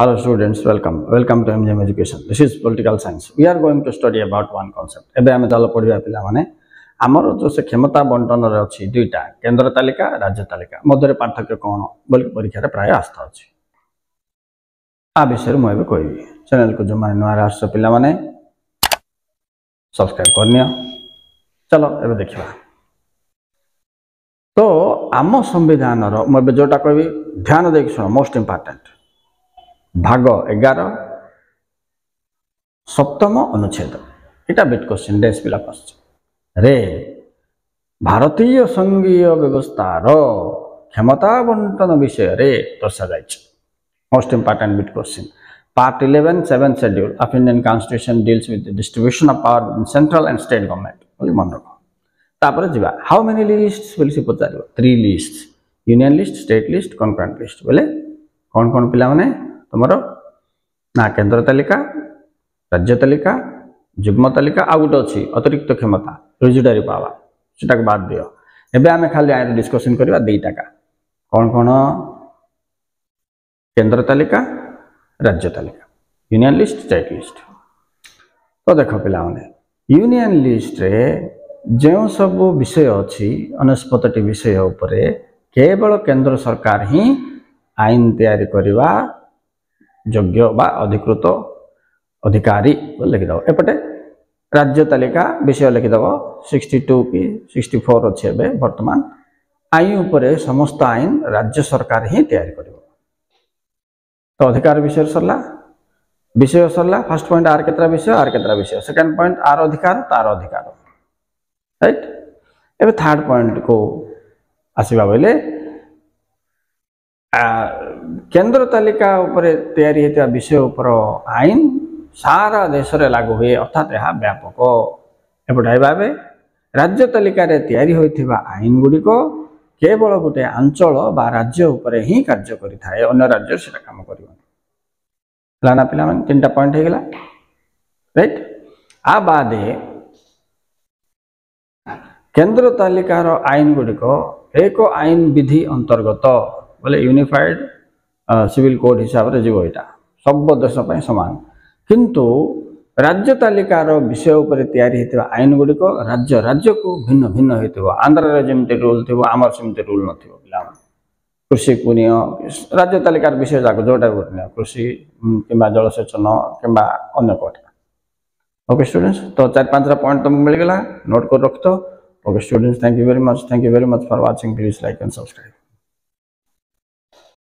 Hello students, welcome. Welcome to MGM Education. This is political science. We are going to study about one concept. ଏବେ ଆମେ ତାହେଲେ ପଢ଼ିବା ପିଲାମାନେ ଆମର ଯେଉଁ ସେ କ୍ଷମତା ବଣ୍ଟନରେ ଅଛି ଦୁଇଟା କେନ୍ଦ୍ର ତାଲିକା ରାଜ୍ୟ ତାଲିକା ମଧ୍ୟରେ ପାର୍ଥକ୍ୟ କ'ଣ ବୋଲି ପରୀକ୍ଷାରେ ପ୍ରାୟ ଆସ୍ଥା ଅଛି ଆ ବିଷୟରେ ମୁଁ ଏବେ କହିବି ଚ୍ୟାନେଲକୁ ଯେଉଁମାନେ ନୂଆରେ ଆସୁଛ ପିଲାମାନେ ସବସ୍କ୍ରାଇବ୍ କରିନିଅ ଚାଲ ଏବେ ଦେଖିବା ତ ଆମ ସମ୍ବିଧାନର ମୁଁ ଏବେ ଯେଉଁଟା କହିବି ଧ୍ୟାନ ଦେଇକି ଶୁଣ ମୋଷ୍ଟ ଇମ୍ପୋର୍ଟାଣ୍ଟ ଭାଗ ଏଗାର ସପ୍ତମ ଅନୁଚ୍ଛେଦ এটা বেট কোশ্চেন ড্যান্স পিলা কোশ্চেন রে ভারতীয় সঙ্ঘীয় ব্যবস্থার ক্ষমতা বন্টন বিষয়ে দর্শাଯାଇଛି most important bit question Part 11, 7th schedule of Indian Constitution deals with the distribution of power in central and state government. ବୋଲି ମନେ ରଖ ତାପରେ ଯିବା ହାଉ ମେନି ଲିଷ୍ଟ ବୋଲି ସେ ପଚାରିବ three list union list state list concurrent list ବୋଲେ କ'ଣ କ'ଣ ପିଲାମାନେ ତୁମର ନା କେନ୍ଦ୍ର ତାଲିକା ରାଜ୍ୟ ତାଲିକା ଯୁଗ୍ମ ତାଲିକା ଆଉ ଗୋଟେ ଅଛି ଅତିରିକ୍ତ କ୍ଷମତା ରିଜୁଟାରୀ ପାୱାର ସେଟାକୁ ବାଦ ଦିଅ ଏବେ ଆମେ ଖାଲି ଆଇନ ଡିସ୍କସନ୍ କରିବା ଦୁଇଟାକା କ'ଣ କ'ଣ କେନ୍ଦ୍ର ତାଲିକା ରାଜ୍ୟ ତାଲିକା ୟୁନିୟନ ଲିଷ୍ଟ ଷ୍ଟେଟ୍ ଲିଷ୍ଟ ତ ଦେଖ ପିଲାମାନେ ୟୁନିୟନ ଲିଷ୍ଟରେ ଯେଉଁ ସବୁ ବିଷୟ ଅଛି ଅନେଶପତଟି ବିଷୟ ଉପରେ କେବଳ କେନ୍ଦ୍ର ସରକାର ହିଁ ଆଇନ ତିଆରି କରିବା যোগ্য বা অধিকৃত অধিকারী লিখে দেব এপটে রাজ্য তালিকা বিষয় লিখিদেব সিক্সটি টু কি সিক্সটি ফোর অছি এবে বর্তমান আইন উপরে সমস্ত আইন রাজ্য সরকার হি তৈরি করব তো অধিকার বিষয় সরলা বিষয় সরলা ফার্স্ট পয়েন্ট আর কেতটা বিষয় আর কেতটা বিষয় সেকেন্ড পয়েন্ট আর অধিকার তার অধিকার রাইট এবার থার্ড পয়েন্ট কু আসবা বলে କେନ୍ଦ୍ର ତାଲିକା ଉପରେ ତିଆରି ହେଇଥିବା ବିଷୟ ଉପର ଆଇନ ସାରା ଦେଶରେ ଲାଗୁ ହୁଏ ଅର୍ଥାତ୍ ଏହା ବ୍ୟାପକ ଏପଟେ ଭାବେ ରାଜ୍ୟ ତାଲିକାରେ ତିଆରି ହୋଇଥିବା ଆଇନ ଗୁଡ଼ିକ କେବଳ ଗୋଟେ ଅଞ୍ଚଳ ବା ରାଜ୍ୟ ଉପରେ ହିଁ କାର୍ଯ୍ୟ କରିଥାଏ ଅନ୍ୟ ରାଜ୍ୟ ସେଟା କାମ କରିବନି ହେଲା ନା ପିଲାମାନେ ତିନିଟା ପଏଣ୍ଟ ହେଇଗଲା ରାଇଟ୍ ଆ ବାଦେ କେନ୍ଦ୍ର ତାଲିକାର ଆଇନ ଗୁଡ଼ିକ ଏକ ଆଇନ ବିଧି ଅନ୍ତର୍ଗତ युनिफाइड कोड हिसाब हिसाबले जो एटा सब देश समान कि तालिकार विषय तयारी आइन गुडिक राज्य राज्य को भिन्न भिन्न रूल है थियो आन्ध्र र जो रुल थियो आमि राज्य तालिकार विषय जोटा गुण कृषि कम्बा जलसेचन कम्बा अन्य को तो त चार पाँचवटा पोइन्ट त मिलेला note okay student thank you very much thank you very much for watching please like and subscribe